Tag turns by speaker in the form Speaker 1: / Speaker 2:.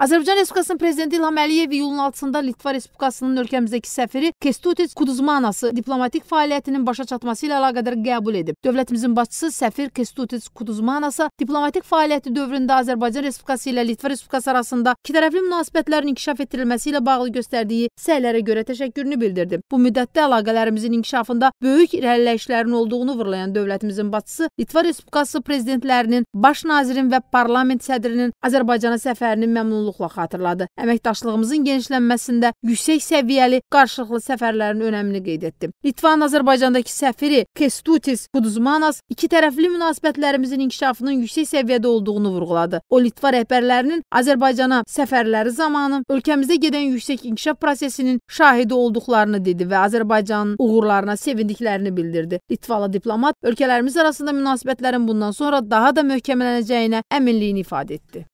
Speaker 1: Azərbaycan Respublikasının prezidenti İlham Əliyev iyulun 6-da Litva Respublikasının ölkəmizdəki səfiri Kestutis Kuduzmanası diplomatik fəaliyyətinin başa çatması ilə əlaqədar qəbul edib. Dövlətimizin başçısı səfir Kestutis Kuduzmanası diplomatik fəaliyyəti dövründə Azərbaycan Respublikası ilə Litva Respublikası arasında ikitərəfli münasibətlərin inkişaf etdirilməsi ilə bağlı göstərdiyi səylərə görə təşəkkürünü bildirdi. Bu müddətdə əlaqələrimizin inkişafında böyük irəliləyişlərin olduğunu vurğulayan dövlətimizin başçısı Litva Respublikası prezidentlərinin, baş nazirin və parlament sədrinin Azərbaycana səfərinin məmnun məmnunluqla xatırladı. Əməkdaşlığımızın genişlənməsində yüksək səviyyəli qarşılıqlı səfərlərin önəmini qeyd etdi. Litvanın Azərbaycandakı səfiri Kestutis Kuduzmanas iki tərəfli münasibətlərimizin inkişafının yüksək səviyyədə olduğunu vurğuladı. O Litva rəhbərlərinin Azərbaycana səfərləri zamanı ölkəmizdə gedən yüksək inkişaf prosesinin şahidi olduqlarını dedi və Azərbaycanın uğurlarına sevindiklərini bildirdi. Litvalı diplomat ölkələrimiz arasında münasibətlərin bundan sonra daha da möhkəmlənəcəyinə əminliyini ifadə etdi.